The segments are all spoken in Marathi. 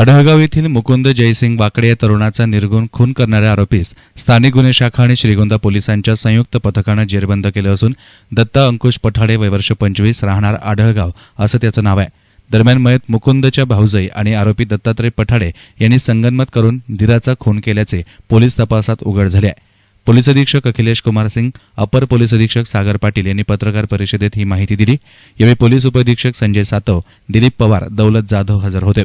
आढळगाव येथील मुकुंद जयसिंग वाकडे या तरुणाचा निर्गुण खून करणाऱ्या आरोपीस स्थानिक गुन्हे शाखा आणि श्रीगोंदा पोलिसांच्या संयुक्त पथकानं जेरबंद केलं असून दत्ता अंकुश पठाडे वयवर्ष पंचवीस राहणार आढळगाव असं त्याचं नाव आहे दरम्यान मयत मुकुंदच्या भाऊजई आणि आरोपी दत्तात्रय पठाडे यांनी संगनमत करून धीराचा खून केल्याचे पोलीस तपासात उघड झाले आहे पोलीस अधीक्षक अखिलेश कुमार सिंग अपर पोलीस अधीक्षक सागर पाटील यांनी पत्रकार परिषदेत ही माहिती दिली यावेळी पोलीस उपअधीक्षक संजय सातव दिलीप पवार दौलत जाधव हजर होते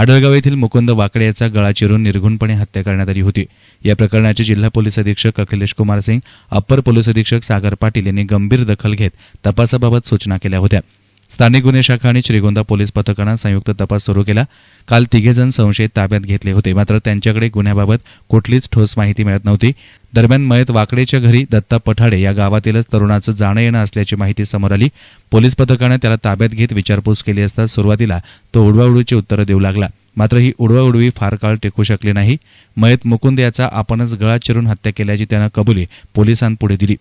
आढळगाव येथील मुकुंद वाकडे याचा गळा चिरून निर्घुणपणे हत्या करण्यात आली होती या प्रकरणाचे जिल्हा पोलीस अधीक्षक अखिलेश कुमार सिंग अप्पर पोलीस अधीक्षक सागर पाटील यांनी गंभीर दखल घेत तपासाबाबत सूचना केल्या होत्या स्थानिक गुन्हे शाखा आणि श्रीगोंदा पोलीस पथकानं संयुक्त तपास सुरू केला काल तिघेजण संशयित ताब्यात घेतले होते मात्र त्यांच्याकडे गुन्ह्याबाबत कुठलीच ठोस माहिती मिळत नव्हती दरम्यान मयत वाकडेच्या घरी दत्ता पठाडे या गावातीलच तरुणाचं जाणं येणं असल्याची माहिती समोर आली पोलीस पथकानं त्याला ताब्यात घेत विचारपूस केली असता सुरुवातीला तो उडवाउडवीची उत्तरं देऊ लागला मात्र ही उडवाउडवी फार काळ टिकू शकली नाही मयत मुकुंद याचा आपणच गळा चिरून हत्या केल्याची त्यानं कबुली पोलिसांपुढे दिली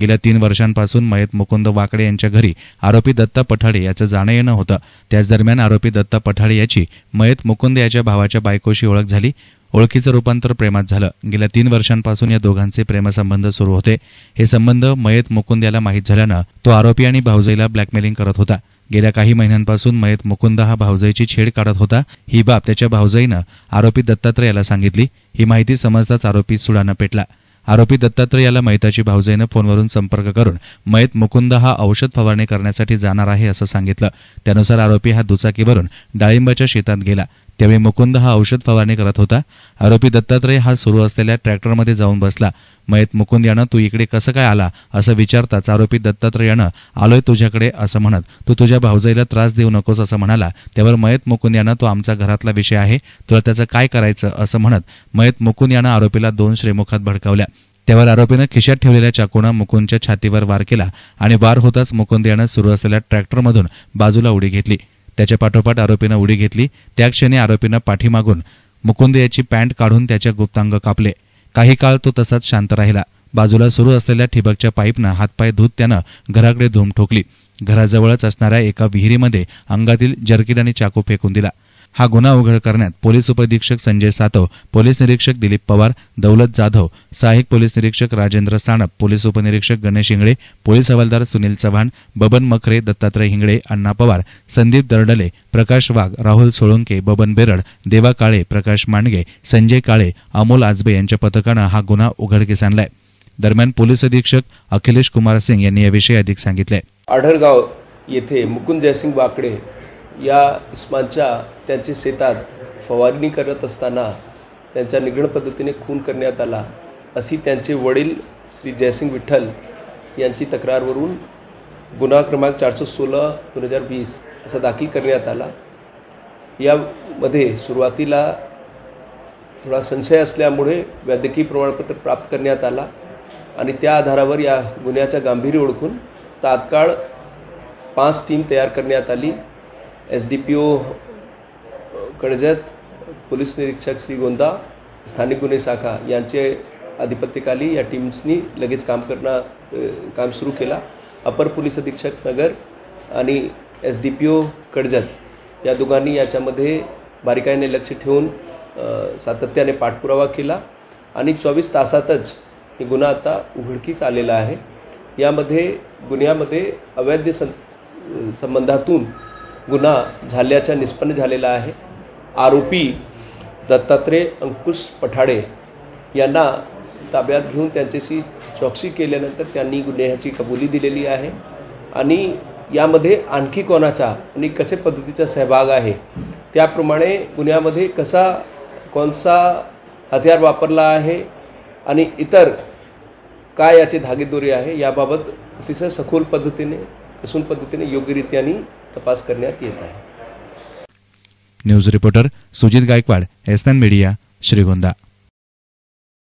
गेल्या तीन वर्षांपासून मयत मुकुंद वाकडे यांच्या घरी आरोपी दत्ता पठाडे याचं जाणं येणं होतं त्याच दरम्यान आरोपी दत्ता पठाडे याची मयत मुकुंद याच्या भावाच्या बायकोशी ओळख झाली ओळखीचं रूपांतर प्रेमात झालं गेल्या तीन वर्षांपासून या दोघांचे प्रेमसंबंध सुरू होते हे संबंध मयत मुकुंद याला माहीत झाल्यानं तो आरोपी आणि भाऊजईला ब्लॅकमेलिंग करत होता गेल्या काही महिन्यांपासून मयत मुकुंद हा भाऊजईची छेड काढत होता ही बाब त्याच्या भाऊजईनं आरोपी दत्तात्रय याला सांगितली ही माहिती समजताच आरोपी सुडानं पेटला आरोपी दत्तात्रय याला मैताची भाऊजाईनं फोनवरून संपर्क करून मैत मुकुंद हा औषध फवारणी करण्यासाठी जाणार आहे असं सांगितलं त्यानुसार आरोपी हा दुचाकीवरून डाळिंबाच्या शेतात गेला त्यावेळी मुकुंद हा औषध फवारणी करत होता आरोपी दत्तात्रय हा सुरू असलेल्या ट्रॅक्टरमध्ये जाऊन बसला मयत मुकुंद यानं तू इकडे कसं काय आला असं विचारताच आरोपी दत्तात्रय यानं आलोय तुझ्याकडे असं म्हणत तू तुझ्या भाऊजाईला त्रास देऊ नकोस असं म्हणाला त्यावर मयत मुकुंद यानं तो आमचा घरातला विषय आहे तुला त्याचं काय करायचं असं म्हणत मयत मुकुंद यानं आरोपीला दोन श्रीमुखात भडकावल्या त्यावर आरोपीनं खिशात ठेवलेल्या चाकूनं मुकुंदच्या छातीवर वार केला आणि वार होताच मुकुंद यानं सुरू असलेल्या ट्रॅक्टरमधून बाजूला उडी घेतली त्याच्या पाठोपाठ आरोपीनं उडी घेतली त्या क्षणी आरोपीनं पाठीमागून मुकुंद याची पॅन्ट काढून त्याच्या गुप्तांग कापले काही काळ तो तसाच शांत राहिला बाजूला सुरू असलेल्या ठिबकच्या पाईपनं हातपाय धुत त्यानं घराकडे धूम ठोकली घराजवळच असणाऱ्या एका विहिरीमध्ये अंगातील जर्किर आणि चाकू फेकून दिला हा गुन्हा उघड करण्यात पोलीस उपधीक्षक संजय सातव पोलीस निरीक्षक दिलीप पवार दौलत जाधव सहाय्यक पोलीस निरीक्षक राजेंद्र साणप पोलीस उपनिरीक्षक गणेश हिंगळे पोलीस हवालदार सुनील चव्हाण बबन मखरे दत्तात्रय हिंगळे अण्णा पवार संदीप दर्डले प्रकाश वाघ राहुल सोळंके बबन बेरड देवा काळे प्रकाश मांडगे संजय काळे अमोल आजबे यांच्या पथकानं हा गुन्हा उघडकीस आणलाय दरम्यान पोलीस अधीक्षक अखिलेश कुमार सिंग यांनी याविषयी अधिक सांगितले आढळगाव येथे मुकुंद जयसिंग वाकडे या इस्मानच्या त्यांचे शेतात फवारणी करत असताना त्यांच्या निगड पद्धतीने खून करण्यात आला अशी त्यांचे वडील श्री जयसिंग विठ्ठल यांची तक्रारवरून गुन्हा क्रमांक चारशे सोळा दोन हजार वीस असा दाखल करण्यात आला यामध्ये सुरुवातीला थोडा संशय असल्यामुळे वैद्यकीय प्रमाणपत्र प्राप्त करण्यात आला आणि त्या आधारावर या गुन्ह्याच्या गांभीर्य ओळखून तात्काळ पाच टीम तयार करण्यात आली S D P O Karjat police निरीक्षक श्री गोंदा स्थानिक गुन्हे शाखा यांचे अधिपत्यकाली या टीम्सनी लगेच काम करणं काम सुरू केला अपर पोलीस अधीक्षक नगर आणि S D P O Karjat या दोघांनी याच्यामध्ये बारीकाईने लक्ष ठेवून सातत्याने पाठपुरावा केला आणि चोवीस तासातच हे गुन्हा आता उघडकीस आलेला आहे यामध्ये गुन्ह्यामध्ये अवैध सं संबंधातून गुन्हा झाल्याच्या निष्पन्न झालेला आहे आरोपी दत्तात्रय अंकुश पठाडे यांना ताब्यात घेऊन त्यांच्याशी चौकशी केल्यानंतर त्यांनी गुन्ह्याची कबुली दिलेली आहे आणि यामध्ये आणखी कोणाचा आणि कसे पद्धतीचा सहभाग आहे त्याप्रमाणे गुन्ह्यामध्ये कसा कोणसा हथियार वापरला आहे आणि इतर काय याची धागेदोरी आहे याबाबत अतिशय सखोल पद्धतीने कसून पद्धतीने योग्यरित्याने तपास करण्यात येत आहे news reporter Sujit Gaikwad SN media Shrigonda